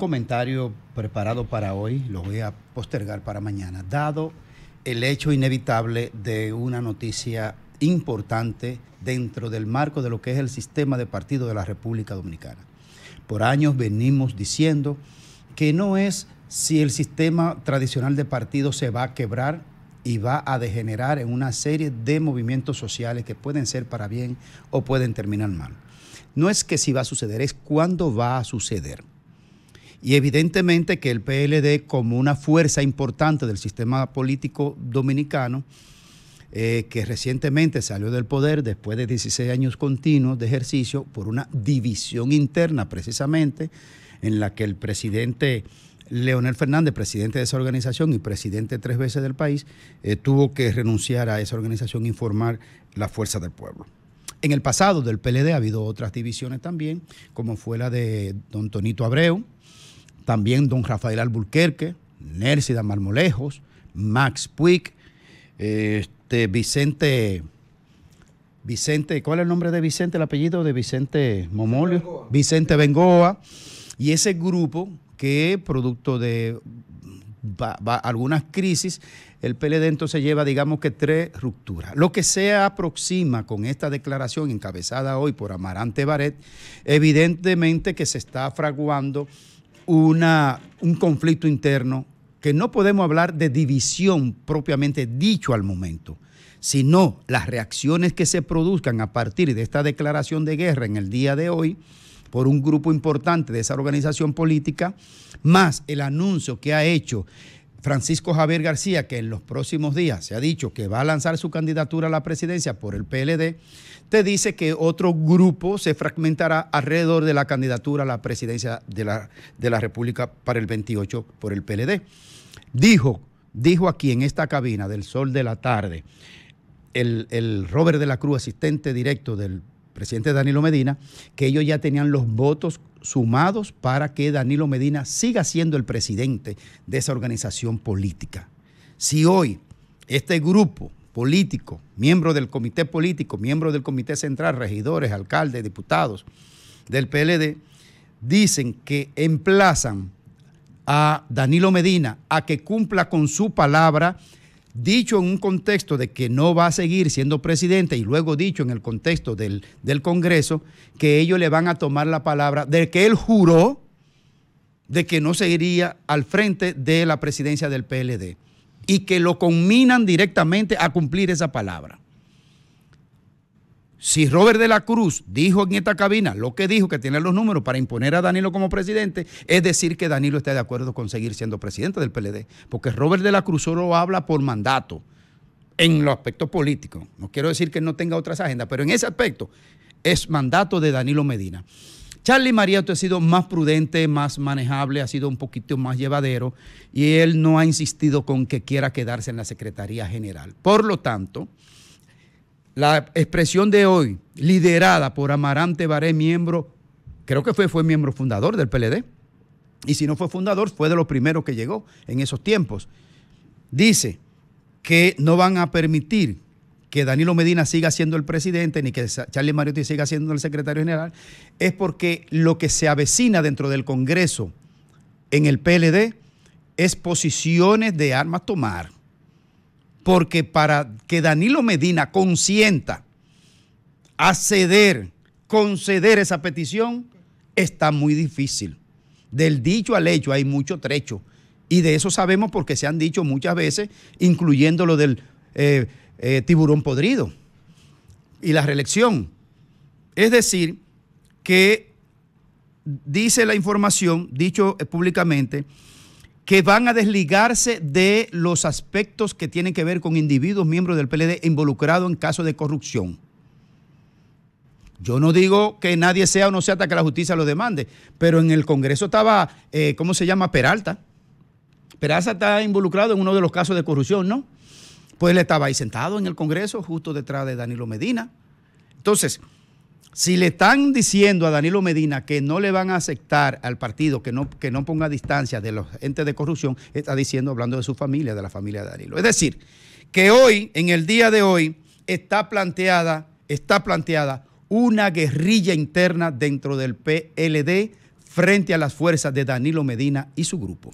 comentario preparado para hoy, lo voy a postergar para mañana, dado el hecho inevitable de una noticia importante dentro del marco de lo que es el sistema de partido de la República Dominicana. Por años venimos diciendo que no es si el sistema tradicional de partido se va a quebrar y va a degenerar en una serie de movimientos sociales que pueden ser para bien o pueden terminar mal. No es que si va a suceder, es cuándo va a suceder. Y evidentemente que el PLD, como una fuerza importante del sistema político dominicano, eh, que recientemente salió del poder después de 16 años continuos de ejercicio por una división interna precisamente, en la que el presidente Leonel Fernández, presidente de esa organización y presidente tres veces del país, eh, tuvo que renunciar a esa organización y informar la Fuerza del Pueblo. En el pasado del PLD ha habido otras divisiones también, como fue la de don Tonito Abreu, también don Rafael Alburquerque, Nércida Marmolejos, Max Puig, este, Vicente, Vicente, ¿cuál es el nombre de Vicente? El apellido de Vicente Momolio, Vicente Bengoa, y ese grupo que producto de algunas crisis, el PLD entonces lleva, digamos que tres rupturas. Lo que se aproxima con esta declaración encabezada hoy por Amarante Baret, evidentemente que se está fraguando una, un conflicto interno que no podemos hablar de división propiamente dicho al momento, sino las reacciones que se produzcan a partir de esta declaración de guerra en el día de hoy por un grupo importante de esa organización política, más el anuncio que ha hecho Francisco Javier García, que en los próximos días se ha dicho que va a lanzar su candidatura a la presidencia por el PLD, te dice que otro grupo se fragmentará alrededor de la candidatura a la presidencia de la, de la República para el 28 por el PLD. Dijo, dijo aquí en esta cabina del sol de la tarde, el, el Robert de la Cruz, asistente directo del presidente Danilo Medina, que ellos ya tenían los votos sumados para que Danilo Medina siga siendo el presidente de esa organización política. Si hoy este grupo político, miembro del comité político, miembro del comité central, regidores, alcaldes, diputados del PLD, dicen que emplazan a Danilo Medina a que cumpla con su palabra dicho en un contexto de que no va a seguir siendo presidente y luego dicho en el contexto del, Congreso, que ellos le van a tomar la palabra de que él juró de que no seguiría al frente de la presidencia del PLD y que lo conminan directamente a cumplir esa palabra si Robert de la Cruz dijo en esta cabina lo que dijo, que tiene los números para imponer a Danilo como presidente, es decir que Danilo está de acuerdo con seguir siendo presidente del PLD. Porque Robert de la Cruz solo habla por mandato en los aspectos políticos. No quiero decir que no tenga otras agendas, pero en ese aspecto es mandato de Danilo Medina. Charlie Marietto ha sido más prudente, más manejable, ha sido un poquito más llevadero y él no ha insistido con que quiera quedarse en la Secretaría General. Por lo tanto, la expresión de hoy, liderada por Amarante Baré, miembro, creo que fue, fue miembro fundador del PLD, y si no fue fundador, fue de los primeros que llegó en esos tiempos. Dice que no van a permitir que Danilo Medina siga siendo el presidente ni que Charlie Mariotti siga siendo el secretario general, es porque lo que se avecina dentro del Congreso en el PLD es posiciones de armas tomar porque para que Danilo Medina consienta acceder, conceder esa petición, está muy difícil. Del dicho al hecho hay mucho trecho. Y de eso sabemos porque se han dicho muchas veces, incluyendo lo del eh, eh, tiburón podrido y la reelección. Es decir, que dice la información, dicho eh, públicamente, que van a desligarse de los aspectos que tienen que ver con individuos miembros del PLD involucrados en casos de corrupción. Yo no digo que nadie sea o no sea hasta que la justicia lo demande, pero en el Congreso estaba, eh, ¿cómo se llama? Peralta. Peralta está involucrado en uno de los casos de corrupción, ¿no? Pues él estaba ahí sentado en el Congreso, justo detrás de Danilo Medina. Entonces, si le están diciendo a Danilo Medina que no le van a aceptar al partido, que no, ponga distancia de los entes de corrupción, está diciendo, hablando de su familia, de la familia de Danilo. Es decir, que hoy, en el día de hoy, está planteada, está planteada una guerrilla interna dentro del PLD frente a las fuerzas de Danilo Medina y su grupo.